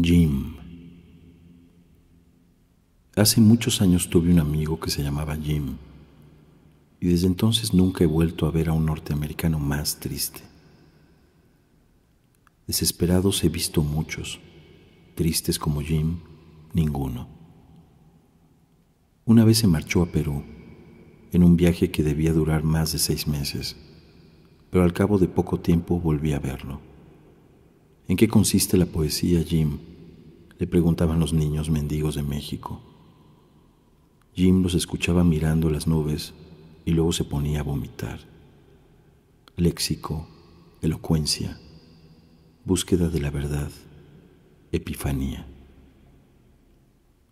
Jim. Hace muchos años tuve un amigo que se llamaba Jim y desde entonces nunca he vuelto a ver a un norteamericano más triste. Desesperados he visto muchos, tristes como Jim, ninguno. Una vez se marchó a Perú, en un viaje que debía durar más de seis meses, pero al cabo de poco tiempo volví a verlo. ¿En qué consiste la poesía, Jim? le preguntaban los niños mendigos de México. Jim los escuchaba mirando las nubes y luego se ponía a vomitar. Léxico, elocuencia, búsqueda de la verdad, epifanía.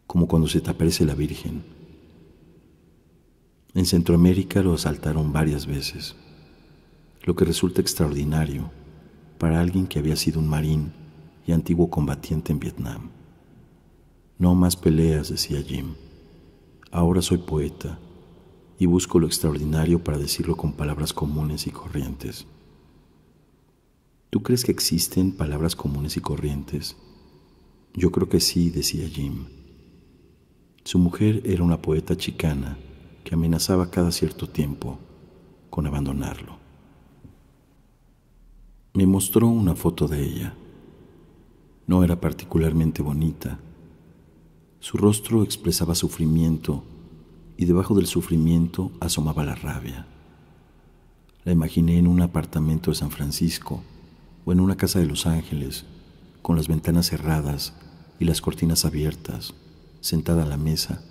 Como cuando se te aparece la Virgen. En Centroamérica lo asaltaron varias veces, lo que resulta extraordinario para alguien que había sido un marín y antiguo combatiente en Vietnam. No más peleas, decía Jim. Ahora soy poeta y busco lo extraordinario para decirlo con palabras comunes y corrientes. ¿Tú crees que existen palabras comunes y corrientes? Yo creo que sí, decía Jim. Su mujer era una poeta chicana que amenazaba cada cierto tiempo con abandonarlo. Me mostró una foto de ella. No era particularmente bonita. Su rostro expresaba sufrimiento y debajo del sufrimiento asomaba la rabia. La imaginé en un apartamento de San Francisco o en una casa de Los Ángeles, con las ventanas cerradas y las cortinas abiertas, sentada a la mesa,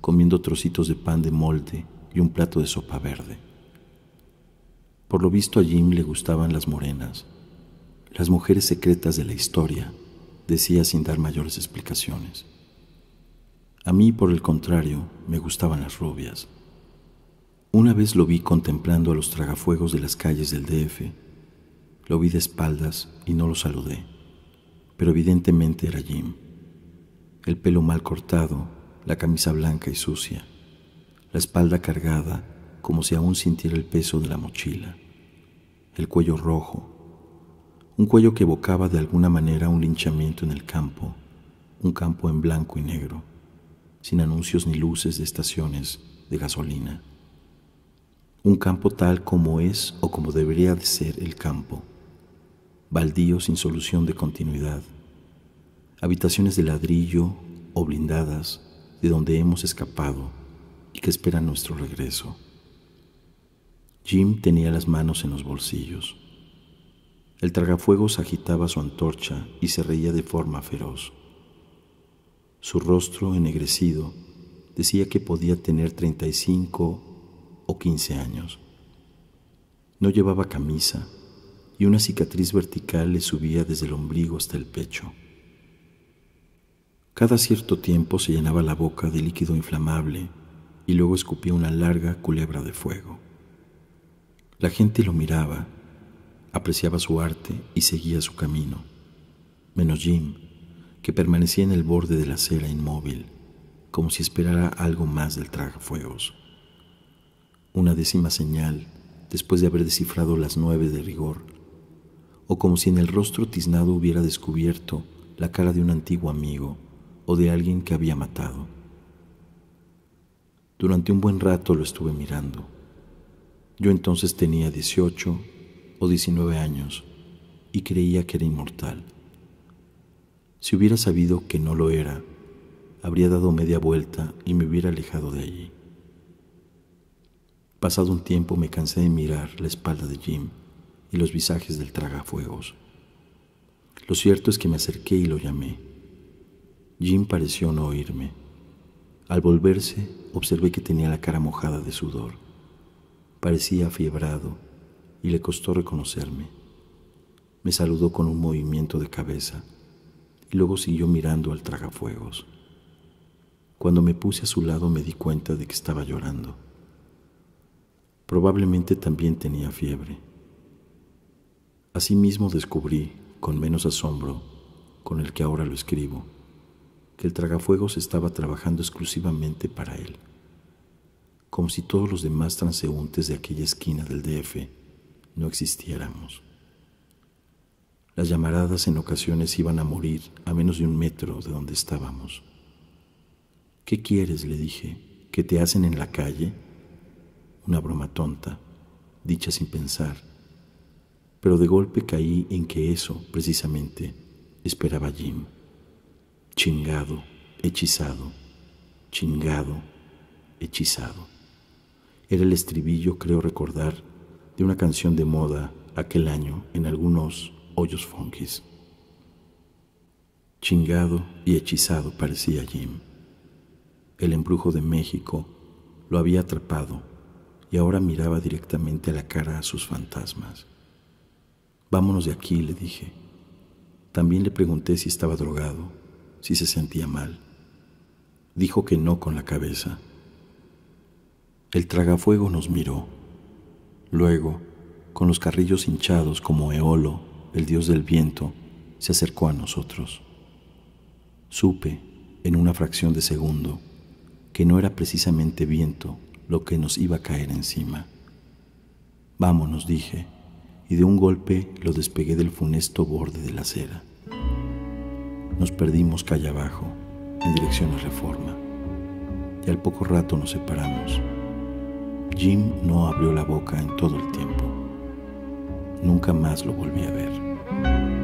comiendo trocitos de pan de molde y un plato de sopa verde. Por lo visto a Jim le gustaban las morenas, las mujeres secretas de la historia, decía sin dar mayores explicaciones. A mí, por el contrario, me gustaban las rubias. Una vez lo vi contemplando a los tragafuegos de las calles del DF. Lo vi de espaldas y no lo saludé, pero evidentemente era Jim. El pelo mal cortado, la camisa blanca y sucia, la espalda cargada como si aún sintiera el peso de la mochila, el cuello rojo, un cuello que evocaba de alguna manera un linchamiento en el campo, un campo en blanco y negro, sin anuncios ni luces de estaciones de gasolina. Un campo tal como es o como debería de ser el campo, baldío sin solución de continuidad, habitaciones de ladrillo o blindadas de donde hemos escapado y que esperan nuestro regreso. Jim tenía las manos en los bolsillos. El tragafuegos agitaba su antorcha y se reía de forma feroz. Su rostro ennegrecido decía que podía tener 35 o 15 años. No llevaba camisa y una cicatriz vertical le subía desde el ombligo hasta el pecho. Cada cierto tiempo se llenaba la boca de líquido inflamable y luego escupía una larga culebra de fuego. La gente lo miraba, apreciaba su arte y seguía su camino, menos Jim, que permanecía en el borde de la acera inmóvil, como si esperara algo más del tragafuegos. Una décima señal después de haber descifrado las nueve de rigor, o como si en el rostro tiznado hubiera descubierto la cara de un antiguo amigo o de alguien que había matado. Durante un buen rato lo estuve mirando yo entonces tenía 18 o 19 años y creía que era inmortal. Si hubiera sabido que no lo era, habría dado media vuelta y me hubiera alejado de allí. Pasado un tiempo me cansé de mirar la espalda de Jim y los visajes del tragafuegos. Lo cierto es que me acerqué y lo llamé. Jim pareció no oírme. Al volverse, observé que tenía la cara mojada de sudor. Parecía fiebrado y le costó reconocerme. Me saludó con un movimiento de cabeza y luego siguió mirando al tragafuegos. Cuando me puse a su lado me di cuenta de que estaba llorando. Probablemente también tenía fiebre. Asimismo descubrí, con menos asombro, con el que ahora lo escribo, que el tragafuegos estaba trabajando exclusivamente para él como si todos los demás transeúntes de aquella esquina del DF no existiéramos. Las llamaradas en ocasiones iban a morir a menos de un metro de donde estábamos. ¿Qué quieres? le dije. ¿qué te hacen en la calle? Una broma tonta, dicha sin pensar. Pero de golpe caí en que eso, precisamente, esperaba Jim. Chingado, hechizado, chingado, hechizado. Era el estribillo, creo recordar, de una canción de moda aquel año en algunos hoyos funkis. Chingado y hechizado parecía Jim. El embrujo de México lo había atrapado y ahora miraba directamente a la cara a sus fantasmas. Vámonos de aquí, le dije. También le pregunté si estaba drogado, si se sentía mal. Dijo que no con la cabeza. El tragafuego nos miró. Luego, con los carrillos hinchados como Eolo, el dios del viento, se acercó a nosotros. Supe, en una fracción de segundo, que no era precisamente viento lo que nos iba a caer encima. Vámonos, dije, y de un golpe lo despegué del funesto borde de la acera. Nos perdimos calle abajo, en dirección a Reforma, y al poco rato nos separamos. Jim no abrió la boca en todo el tiempo. Nunca más lo volví a ver.